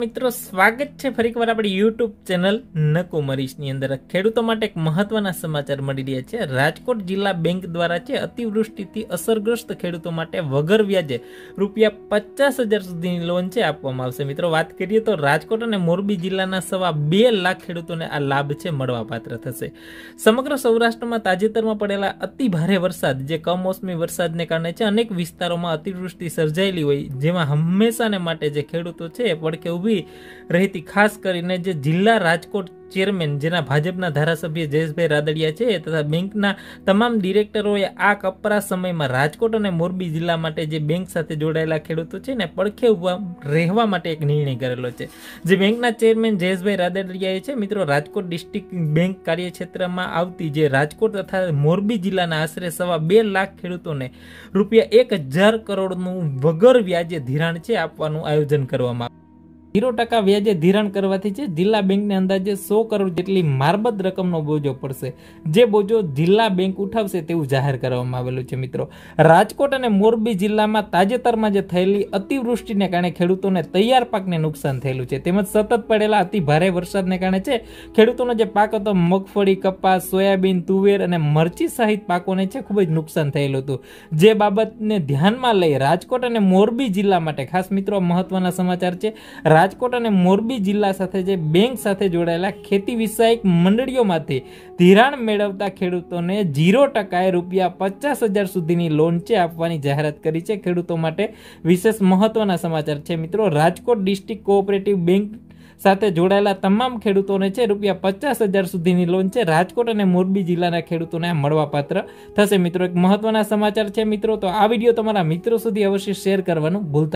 મિત્રો સ્વાગત છે ફરી એકવાર આપણી યુટ્યુબ ચેનલ નકુમરીશની અંદર ખેડૂતો માટે એક મહત્વના સમાચાર મળી રહ્યા છે રાજકોટ જિલ્લા બેંક દ્વારા છે અતિવૃષ્ટિથી અસરગ્રસ્ત ખેડૂતો માટે વગર વ્યાજે રૂપિયા પચાસ હજાર સુધીની લોન છે આપવામાં આવશે મિત્રો વાત કરીએ તો રાજકોટ અને મોરબી જિલ્લાના સવા બે લાખ ખેડૂતોને આ લાભ છે મળવાપાત્ર થશે સમગ્ર સૌરાષ્ટ્રમાં તાજેતરમાં પડેલા અતિ ભારે વરસાદ જે કમોસમી વરસાદને કારણે છે અનેક વિસ્તારોમાં અતિવૃષ્ટિ સર્જાયેલી હોય જેમાં હંમેશાને માટે જે ખેડૂતો છે એ પડખે ઉભી ઊભી રહેતી ખાસ કરીને જે જિલ્લા રાજકોટ ચેરમેન જેના ભાજપના ધારાસભ્ય જયેશભાઈ રાદડિયા છે તથા બેંકના તમામ ડિરેક્ટરોએ આ કપરા સમયમાં રાજકોટ અને મોરબી જિલ્લા માટે જે બેંક સાથે જોડાયેલા ખેડૂતો છે ને પડખે રહેવા માટે એક નિર્ણય કરેલો છે જે બેંકના ચેરમેન જયેશભાઈ રાદડિયાએ છે મિત્રો રાજકોટ ડિસ્ટ્રિક્ટ બેંક કાર્યક્ષેત્રમાં આવતી જે રાજકોટ તથા મોરબી જિલ્લાના આશરે સવા બે લાખ ખેડૂતોને રૂપિયા એક હજાર કરોડનું વગર વ્યાજે ધિરાણ છે આપવાનું આયોજન કરવામાં આવ્યું જીરો ટકા વ્યાજે ધિરાણ કરવાથી છે જિલ્લા બેંકને અંદાજે સો કરોડ જેટલી મારબત રકમનો બોજો પડશે જે બોજો જિલ્લા બેંક ઉઠાવશે તેવું જાહેર કરવામાં આવેલું છે મિત્રો રાજકોટ અને મોરબી જિલ્લામાં તાજેતરમાં જે થયેલી અતિવૃષ્ટિને કારણે ખેડૂતોને તૈયાર પાકને નુકસાન થયેલું છે તેમજ સતત પડેલા અતિ ભારે વરસાદને કારણે છે ખેડૂતોનો જે પાક હતો મગફળી કપાસ સોયાબીન તુવેર અને મરચી સહિત પાકોને છે ખૂબ જ નુકસાન થયેલું હતું જે બાબતને ધ્યાનમાં લઈ રાજકોટ અને મોરબી જિલ્લા માટે ખાસ મિત્રો મહત્વના સમાચાર છે રાજ રાજકોટ અને મોરબી જિલ્લા સાથે જે બેંક સાથે જોડાયેલા ખેતી વિષયક મંડળીઓમાંથી ધિરાણ મેળવતા ખેડૂતોને ઝીરો ટકાએ રૂપિયા પચાસ હજાર સુધીની લોન છે આપવાની જાહેરાત કરી છે ખેડૂતો માટે વિશેષ મહત્વના સમાચાર છે મિત્રો રાજકોટ ડિસ્ટ્રિક્ટ કોઓપરેટિવ બેંક સાથે જોડાયેલા તમામ ખેડૂતોને છે રૂપિયા પચાસ હજાર સુધીની લોન છે રાજકોટ અને મોરબી જિલ્લાના ખેડૂતોને મળવાપાત્ર થશે મિત્રો એક મહત્વના સમાચાર છે મિત્રો તો આ વિડીયો તમારા મિત્રો સુધી અવશ્ય શેર કરવાનું ભૂલતા